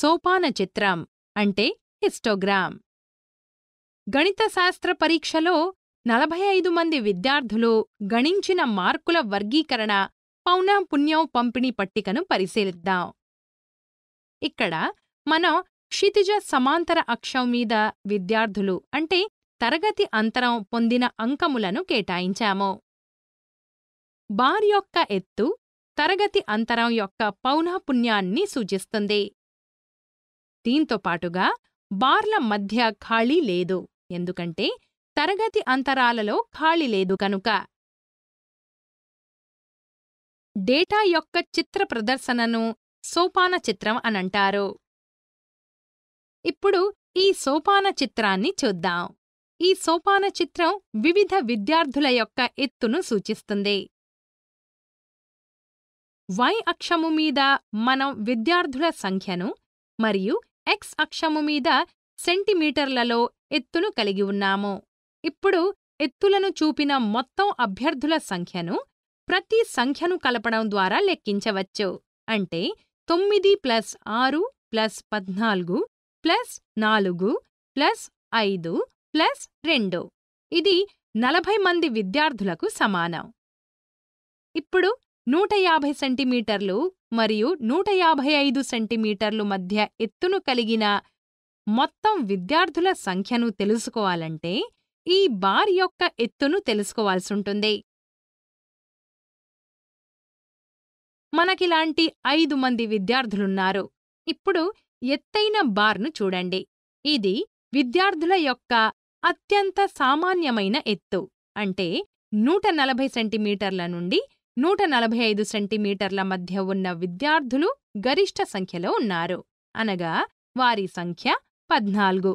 సోపాన చిత్రం అంటే హిస్టోగ్రామ్ గణితశాస్త్ర పరీక్షలో నలభై ఐదు మంది విద్యార్థులు గణించిన మార్కుల వర్గీకరణ పౌనా పంపిణీ పట్టికను పరిశీలిద్దాం ఇక్కడ మనం క్షితిజ సమాంతర అక్షం మీద విద్యార్థులు అంటే తరగతి అంతరం పొందిన అంకములను కేటాయించాము బార్ యొక్క ఎత్తు తరగతి అంతరం యొక్క పౌనఃపుణ్యాన్ని సూచిస్తుంది దీంతో పాటుగా బార్ల మధ్య ఖాళీ లేదు ఎందుకంటే తరగతి అంతరాలలో ఖాళీ లేదు కనుక డేటా యొక్క చిత్ర ప్రదర్శనను సోపాన చిత్రం అనంటారు ఇప్పుడు ఈ సోపాన చిత్రాన్ని చూద్దాం ఈ సోపాన చిత్రం వివిధ విద్యార్థుల యొక్క ఎత్తును సూచిస్తుంది వై అక్షము మీద మనం విద్యార్థుల సంఖ్యను మరియు ఎక్స్ అక్షము మీద సెంటీమీటర్లలో ఎత్తును కలిగి ఉన్నాము ఇప్పుడు ఎత్తులను చూపిన మొత్తం అభ్యర్థుల సంఖ్యను ప్రతి సంఖ్యను కలపడం ద్వారా లెక్కించవచ్చు అంటే తొమ్మిది ప్లస్ ఆరు ప్లస్ పద్నాలుగు ప్లస్ నాలుగు ప్లస్ ఐదు ప్లస్ రెండు ఇది నలభై మంది విద్యార్థులకు సమానం ఇప్పుడు నూట యాభై సెంటీమీటర్లు మరియు నూట యాభై ఐదు సెంటీమీటర్లు మధ్య ఎత్తును కలిగిన మొత్తం విద్యార్థుల సంఖ్యను తెలుసుకోవాలంటే ఈ బార్ యొక్క ఎత్తును తెలుసుకోవాల్సుంటుంది మనకిలాంటి ఐదు మంది విద్యార్థులున్నారు ఇప్పుడు ఎత్తైన బార్ను చూడండి ఇది విద్యార్థుల యొక్క అత్యంత సామాన్యమైన ఎత్తు అంటే నూట నలభై సెంటీమీటర్ల నుండి నూట నలభై ఐదు సెంటీమీటర్ల మధ్య ఉన్న విద్యార్థులు గరిష్ట సంఖ్యలో ఉన్నారు అనగా వారి సంఖ్య పద్నాలుగు